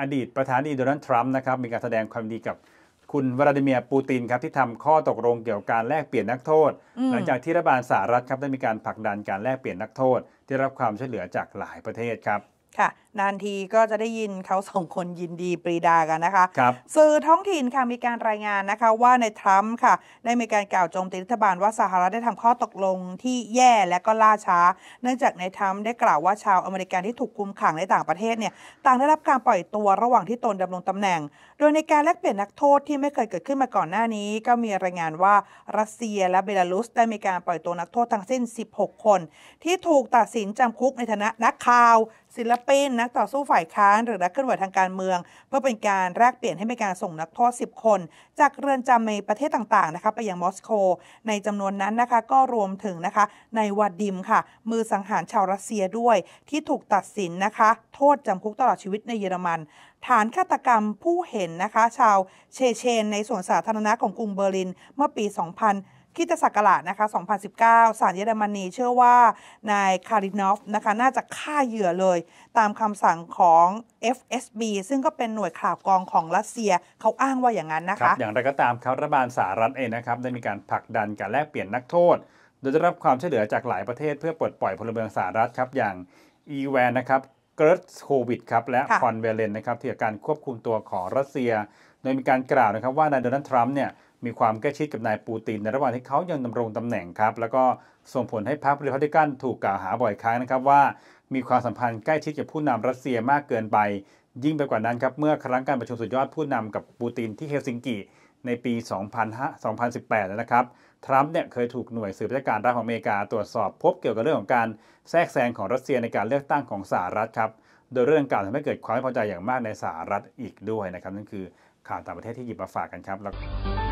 อดีตประธานาธิบดีโดนัลด์ทรัมป์นะครับมีการแสดงความดีกับ คุณวลาดิเมียร์ปูตินครับ ที่ทำข้อตกลงเกี่ยวกับการแลกเปลี่ยนนักโทษ หลังจากที่รัฐบาลสหรัฐครับได้มีการผลักดันการแลกเปลี่ยนนักโทษ ที่รับความช่วยเหลือจากหลายประเทศครับค่ะนานทีก็จะได้ยินเขาสองคนยินดีปรีดากันนะคะครับสื่อท้องถิ่นค่ะมีการรายงานนะคะว่าในทรัมป์ค่ะ ได้มีการกล่าวโจมตีรัฐบาลว่าสหรัฐได้ทำข้อตกลงที่แย่และก็ล่าช้า เนื่องจากในทรัมป์ได้กล่าวว่า ชาวอเมริกันที่ถูกคุมขังในต่างประเทศเนี่ย ต่างได้รับการปล่อยตัวระหว่างที่ตนดำรงตำแหน่ง โดยในการแลกเปลี่ยนนักโทษที่ไม่เคยเกิดขึ้นมาก่อนหน้านี้ ก็มีรายงานว่ารัสเซียและเบลารุส ได้มีการปล่อยตัวนักโทษทั้งสิ้น 16 คน ที่ถูกตัดสินจำคุกในฐานะนักข่าวศิลปินนักต่อสู้ฝ่ายค้านหรือนักเคลื่อนไหวทางการเมือง เพื่อเป็นการแลกเปลี่ยนให้มีการส่งนักโทษ10 คน จากเรือนจำในประเทศต่างๆนะคะไปยังมอสโกในจำนวนนั้นนะคะก็รวมถึงนะคะในวัดดิมค่ะมือสังหารชาวรัสเซียด้วยที่ถูกตัดสินนะคะ โทษจำคุกตลอดชีวิตในเยอรมัน ฐานฆาตกรรมผู้เห็นนะคะ ชาวเชเชนในสวนสาธารณะของกรุงเบอร์ลิน เมื่อปี2000คิตศักราชนะคะ 2019 สารเยอรมนีเชื่อว่า นายคาริโนฟนะคะ น่าจะฆ่าเหยื่อเลย ตามคำสั่งของ FSB ซึ่งก็เป็นหน่วยข่าวกองของรัสเซียเขาอ้างว่าอย่างนั้นนะคะคอย่างไรก็ตามครับรัฐบาลสหรัฐเองนะครับได้มีการผลักดันการแลกเปลี่ยนนักโทษ โดยได้รับความช่วยเหลือจากหลายประเทศเพื่อปลดปล่อยพลเมืองสหรัฐครับอย่างอีแวนนะครับ เกิร์ตโควิดครับและคอนเวเลนนะครับที่การควบคุมตัวของรัสเซีย โดยมีการกล่าวนะครับว่านายโดนัลด์ทรัมป์เนี่ยมีความใกล้ชิดกับนายปูตินในระหว่างที่เขายังดำารงตำแหน่งครับ แล้วก็ส่งผลให้พรรคริพับลิกันถูกกล่าวหาบ่อยครั้งนะครับ ว่ามีความสัมพันธ์ใกล้ชิดกับผู้นำรัสเซียมากเกินไป ยิ่งไปกว่านั้นครับเมื่อครั้งการประชุมสุดยอดผู้นำกับปูตินที่เฮลซิงกิในปี 2018นะครับ ทรัมป์เนี่ยเคยถูกหน่วยสืบราชการรัฐของอเมริกา ตรวจสอบพบเกี่ยวกับเรื่องของการแทรกแซงของรัสเซียในการเลือกตั้งของสหรัฐครับ โดยเรื่องการทำให้เกิดความไม่พอใจอย่างมากในสหรัฐอีกด้วยนะครับนั่นคือข่าวต่างประเทศที่หยิบมาฝากกันครับ